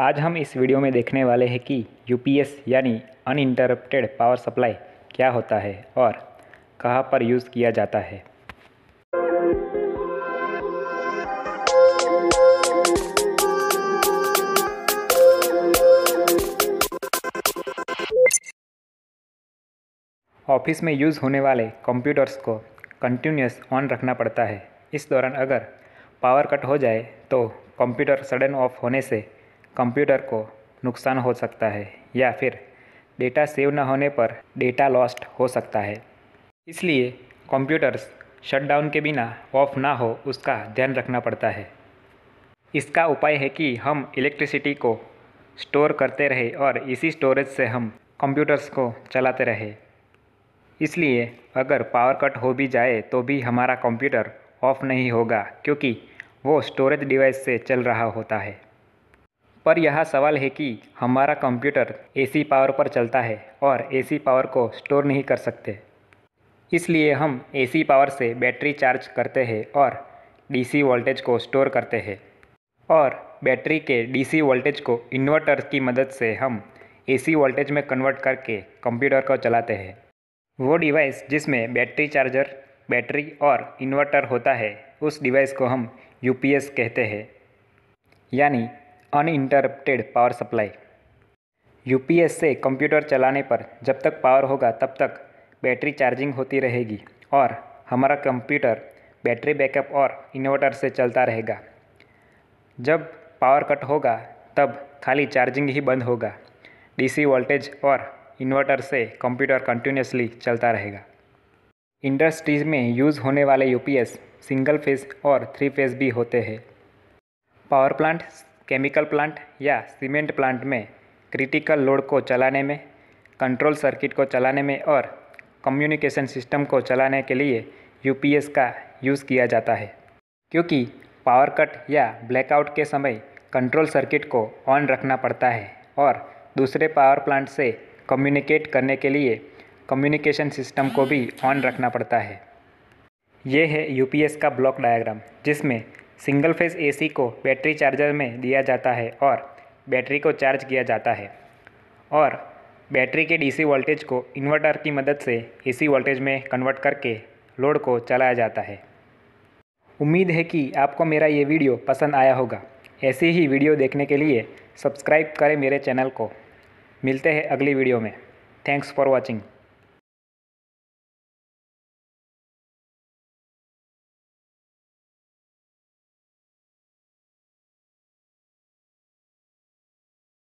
आज हम इस वीडियो में देखने वाले हैं कि यू यानी अनइंटरप्टेड पावर सप्लाई क्या होता है और कहाँ पर यूज़ किया जाता है ऑफिस में यूज़ होने वाले कंप्यूटर्स को कंटिन्यूस ऑन रखना पड़ता है इस दौरान अगर पावर कट हो जाए तो कंप्यूटर सडन ऑफ होने से कंप्यूटर को नुकसान हो सकता है या फिर डेटा सेव न होने पर डेटा लॉस्ट हो सकता है इसलिए कंप्यूटर्स शटडाउन के बिना ऑफ ना हो उसका ध्यान रखना पड़ता है इसका उपाय है कि हम इलेक्ट्रिसिटी को स्टोर करते रहे और इसी स्टोरेज से हम कंप्यूटर्स को चलाते रहे इसलिए अगर पावर कट हो भी जाए तो भी हमारा कंप्यूटर ऑफ नहीं होगा क्योंकि वो स्टोरेज डिवाइस से चल रहा होता है पर यह सवाल है कि हमारा कंप्यूटर एसी पावर पर चलता है और एसी पावर को स्टोर नहीं कर सकते इसलिए हम एसी पावर से बैटरी चार्ज करते हैं और डीसी वोल्टेज को स्टोर करते हैं और बैटरी के डीसी वोल्टेज को इन्वर्टर की मदद से हम एसी वोल्टेज में कन्वर्ट करके कंप्यूटर को चलाते हैं वो डिवाइस जिसमें बैटरी चार्जर बैटरी और इन्वर्टर होता है उस डिवाइस को हम यूपीएस कहते हैं यानी अनइंटरप्टेड पावर सप्लाई यूपीएस से कंप्यूटर चलाने पर जब तक पावर होगा तब तक बैटरी चार्जिंग होती रहेगी और हमारा कंप्यूटर बैटरी बैकअप और इन्वर्टर से चलता रहेगा जब पावर कट होगा तब खाली चार्जिंग ही बंद होगा डीसी वोल्टेज और इन्वर्टर से कंप्यूटर कंटिन्यूसली चलता रहेगा इंडस्ट्रीज में यूज़ होने वाले यूपीएस सिंगल फेज और थ्री फेज भी होते हैं पावर प्लांट केमिकल प्लांट या सीमेंट प्लांट में क्रिटिकल लोड को चलाने में कंट्रोल सर्किट को चलाने में और कम्युनिकेशन सिस्टम को चलाने के लिए यूपीएस का यूज़ किया जाता है क्योंकि पावर कट या ब्लैकआउट के समय कंट्रोल सर्किट को ऑन रखना पड़ता है और दूसरे पावर प्लांट से कम्युनिकेट करने के लिए कम्युनिकेशन सिस्टम को भी ऑन रखना पड़ता है ये है यूपीएस का ब्लॉक डायग्राम जिसमें सिंगल फेज एसी को बैटरी चार्जर में दिया जाता है और बैटरी को चार्ज किया जाता है और बैटरी के डीसी वोल्टेज को इन्वर्टर की मदद से एसी वोल्टेज में कन्वर्ट करके लोड को चलाया जाता है उम्मीद है कि आपको मेरा ये वीडियो पसंद आया होगा ऐसी ही वीडियो देखने के लिए सब्सक्राइब करें मेरे चैनल को मिलते हैं अगली वीडियो में थैंक्स फॉर वॉचिंग